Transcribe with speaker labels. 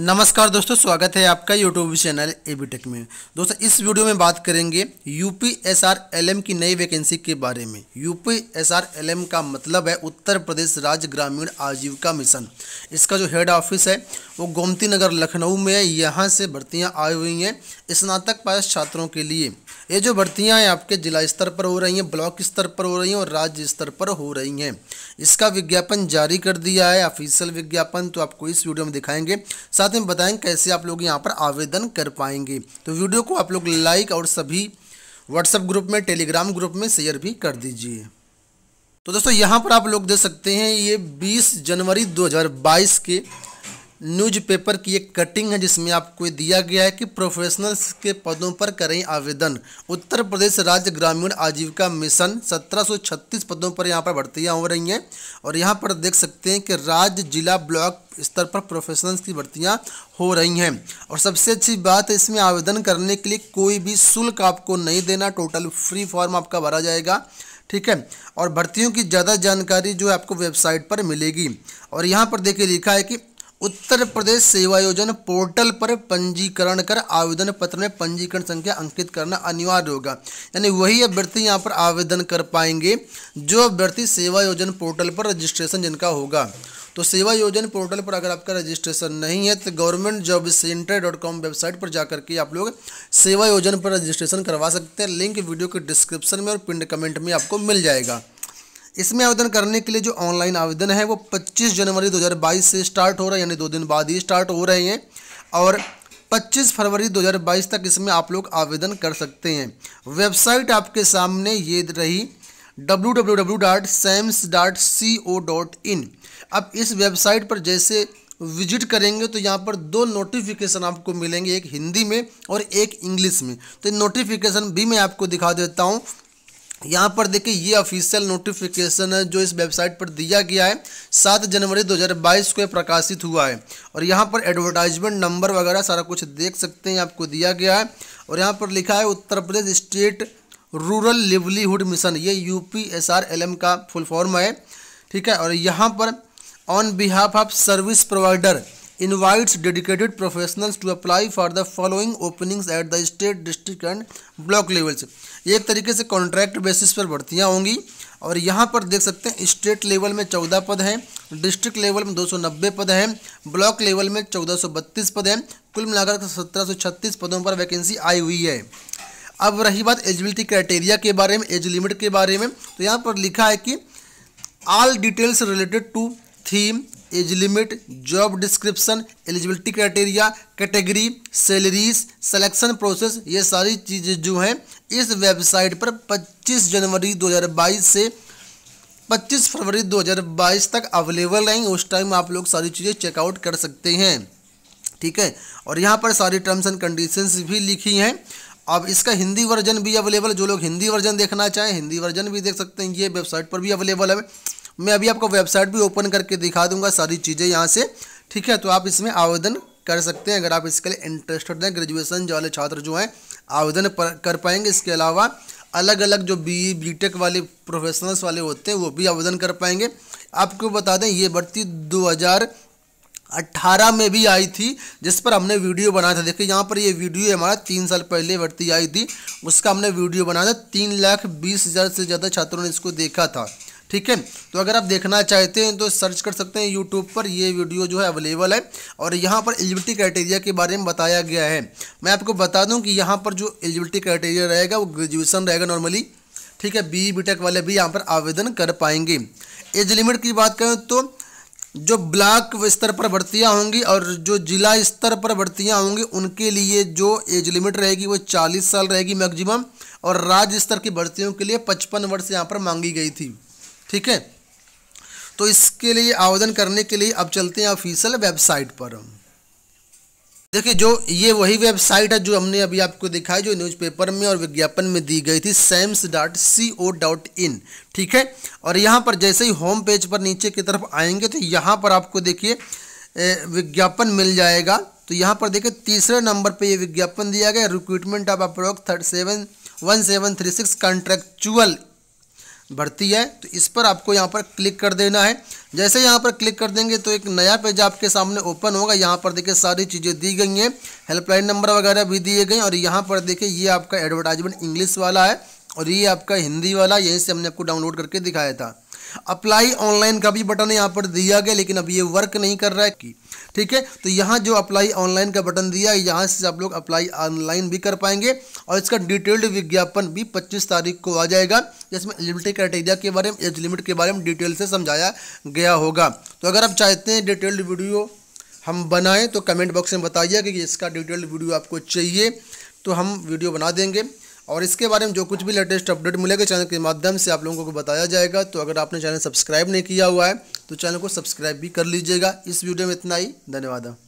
Speaker 1: नमस्कार दोस्तों स्वागत है आपका यूट्यूब चैनल टेक में दोस्तों इस वीडियो में बात करेंगे यू एम की नई वैकेंसी के बारे में यू एम का मतलब है उत्तर प्रदेश राज्य ग्रामीण आजीविका मिशन इसका जो हेड ऑफिस है वो गोमती नगर लखनऊ में यहाँ से भर्तियाँ आई हुई हैं स्नातक पास छात्रों के लिए ये जो भर्तियाँ हैं आपके जिला स्तर पर हो रही हैं ब्लॉक स्तर पर हो रही हैं और राज्य स्तर पर हो रही हैं इसका विज्ञापन जारी कर दिया है ऑफिशियल विज्ञापन तो आपको इस वीडियो में दिखाएंगे साथ में बताएंगे कैसे आप लोग यहाँ पर आवेदन कर पाएंगे तो वीडियो को आप लोग लाइक और सभी व्हाट्सएप ग्रुप में टेलीग्राम ग्रुप में शेयर भी कर दीजिए तो दोस्तों यहाँ पर आप लोग देख सकते हैं ये 20 जनवरी 2022 के न्यूज़पेपर की एक कटिंग है जिसमें आपको दिया गया है कि प्रोफेशनल्स के पदों पर करें आवेदन उत्तर प्रदेश राज्य ग्रामीण आजीविका मिशन 1736 पदों पर यहाँ पर भर्तियाँ हो रही हैं और यहाँ पर देख सकते हैं कि राज्य जिला ब्लॉक स्तर पर प्रोफेशनल्स की भर्तियाँ हो रही हैं और सबसे अच्छी बात इसमें आवेदन करने के लिए कोई भी शुल्क आपको नहीं देना टोटल फ्री फॉर्म आपका भरा जाएगा ठीक है और भर्तियों की ज़्यादा जानकारी जो है आपको वेबसाइट पर मिलेगी और यहाँ पर देखिए लिखा है कि उत्तर प्रदेश सेवायोजन पोर्टल पर पंजीकरण कर आवेदन पत्र में पंजीकरण संख्या अंकित करना अनिवार्य होगा यानी वही अभ्यर्थी यहाँ पर आवेदन कर पाएंगे जो अभ्यर्थी सेवायोजन पोर्टल पर रजिस्ट्रेशन जिनका होगा तो सेवा योजन पोर्टल पर अगर आपका रजिस्ट्रेशन नहीं है तो government job centre dot com website पर जाकर के आप लोग सेवा योजन पर रजिस्ट्रेशन करवा सकते हैं लिंक वीडियो के डिस्क्रिप्शन में और पिंड कमेंट में आपको मिल जाएगा इसमें आवेदन करने के लिए जो ऑनलाइन आवेदन है वो 25 जनवरी 2022 से स्टार्ट हो रहा है यानी दो दिन बाद ही स्टार्ट हो रहे हैं और 25 फरवरी 2022 तक इसमें आप लोग आवेदन कर सकते हैं वेबसाइट आपके सामने ये रही डब्ल्यू अब इस वेबसाइट पर जैसे विजिट करेंगे तो यहाँ पर दो नोटिफिकेशन आपको मिलेंगे एक हिंदी में और एक इंग्लिश में तो नोटिफिकेशन भी मैं आपको दिखा देता हूँ यहाँ पर देखिए ये ऑफिशियल नोटिफिकेशन है जो इस वेबसाइट पर दिया गया है सात जनवरी 2022 को प्रकाशित हुआ है और यहाँ पर एडवर्टाइजमेंट नंबर वगैरह सारा कुछ देख सकते हैं आपको दिया गया है और यहाँ पर लिखा है Uttar Pradesh state rural livelihood mission ये यू का फुल फॉर्म है ठीक है और यहाँ पर on behalf of service provider invites dedicated professionals to apply for the following openings at the state district and block levels एक तरीके से कॉन्ट्रैक्ट बेसिस पर भर्तियाँ होंगी और यहाँ पर देख सकते हैं स्टेट लेवल में चौदह पद हैं डिस्ट्रिक्ट लेवल में 290 पद हैं ब्लॉक लेवल में 1432 पद हैं कुल मिलाकर छत्तीस पदों पर वैकेंसी आई हुई है अब रही बात एलिजिबिलिटी क्राइटेरिया के बारे में एज लिमिट के बारे में तो यहाँ पर लिखा है कि all details related to them age limit job description eligibility criteria category salaries selection process ये सारी चीज़ें जो हैं इस वेबसाइट पर 25 जनवरी 2022 से 25 फरवरी 2022 तक अवेलेबल रहेंगे उस टाइम आप लोग सारी चीज़ें चेकआउट कर सकते हैं ठीक है और यहाँ पर सारी टर्म्स एंड कंडीशंस भी लिखी हैं अब इसका हिंदी वर्जन भी अवेलेबल जो लोग हिंदी वर्जन देखना चाहें हिंदी वर्जन भी देख सकते हैं ये वेबसाइट पर भी अवेलेबल है मैं अभी आपको वेबसाइट भी ओपन करके दिखा दूंगा सारी चीज़ें यहाँ से ठीक है तो आप इसमें आवेदन कर सकते हैं अगर आप इसके लिए इंटरेस्टेड हैं ग्रेजुएशन वाले छात्र जो हैं आवेदन कर पाएंगे इसके अलावा अलग अलग जो बी टेक वाले प्रोफेशनल्स वाले होते हैं वो भी आवेदन कर पाएंगे आपको बता दें ये भर्ती दो अट्ठारह में भी आई थी जिस पर हमने वीडियो बनाया था देखिए यहाँ पर ये वीडियो हमारा तीन साल पहले भर्ती आई थी उसका हमने वीडियो बनाया था तीन लाख बीस हज़ार से ज़्यादा छात्रों ने इसको देखा था ठीक है तो अगर आप देखना चाहते हैं तो सर्च कर सकते हैं यूट्यूब पर ये वीडियो जो है अवेलेबल है और यहाँ पर एलिजिबिलिटी क्राइटेरिया के बारे में बताया गया है मैं आपको बता दूँ कि यहाँ पर जो एलिजिबिलिटी क्राइटेरिया रहेगा वो ग्रेजुएसन रहेगा नॉर्मली ठीक है बी बी वाले भी यहाँ पर आवेदन कर पाएंगे एज लिमिट की बात करें तो जो ब्लॉक स्तर पर भर्तियाँ होंगी और जो जिला स्तर पर भर्तियाँ होंगी उनके लिए जो एज लिमिट रहेगी वो चालीस साल रहेगी मैक्सिमम और राज्य स्तर की भर्तियों के लिए पचपन वर्ष यहाँ पर मांगी गई थी ठीक है तो इसके लिए आवेदन करने के लिए अब चलते हैं ऑफिशियल वेबसाइट पर हम देखिए जो ये वही वेबसाइट है जो हमने अभी आपको दिखाई जो न्यूज़पेपर में और विज्ञापन में दी गई थी SAMS dot C O dot in ठीक है और यहाँ पर जैसे ही होम पेज पर नीचे की तरफ आएंगे तो यहाँ पर आपको देखिए विज्ञापन मिल जाएगा तो यहाँ पर देखिए तीसरे नंबर पे ये विज्ञापन दिया गया recruitment of approx thirty seven one seven three six contractual बढ़ती है तो इस पर आपको यहाँ पर क्लिक कर देना है जैसे यहाँ पर क्लिक कर देंगे तो एक नया पेज आपके सामने ओपन होगा यहाँ पर देखिए सारी चीज़ें दी गई हैं हेल्पलाइन नंबर वगैरह भी दिए गए और यहाँ पर देखिए ये आपका एडवर्टाइजमेंट इंग्लिश वाला है और ये आपका हिंदी वाला यहीं से हमने आपको डाउनलोड करके दिखाया था अप्लाई ऑनलाइन का भी बटन यहाँ पर दिया गया लेकिन अब ये वर्क नहीं कर रहा है कि ठीक है तो यहाँ जो अप्लाई ऑनलाइन का बटन दिया है यहाँ से आप लोग अप्लाई ऑनलाइन भी कर पाएंगे और इसका डिटेल्ड विज्ञापन भी पच्चीस तारीख को आ जाएगा जिसमें एलिजिबिलिटी क्राइटेरिया के बारे में एज लिमिट के बारे में डिटेल से समझाया गया होगा तो अगर आप चाहते हैं डिटेल्ड वीडियो हम बनाएं तो कमेंट बॉक्स में बताइए कि इसका डिटेल्ड वीडियो आपको चाहिए तो हम वीडियो बना देंगे और इसके बारे में जो कुछ भी लेटेस्ट अपडेट मिलेगा चैनल के माध्यम से आप लोगों को बताया जाएगा तो अगर आपने चैनल सब्सक्राइब नहीं किया हुआ है तो चैनल को सब्सक्राइब भी कर लीजिएगा इस वीडियो में इतना ही धन्यवाद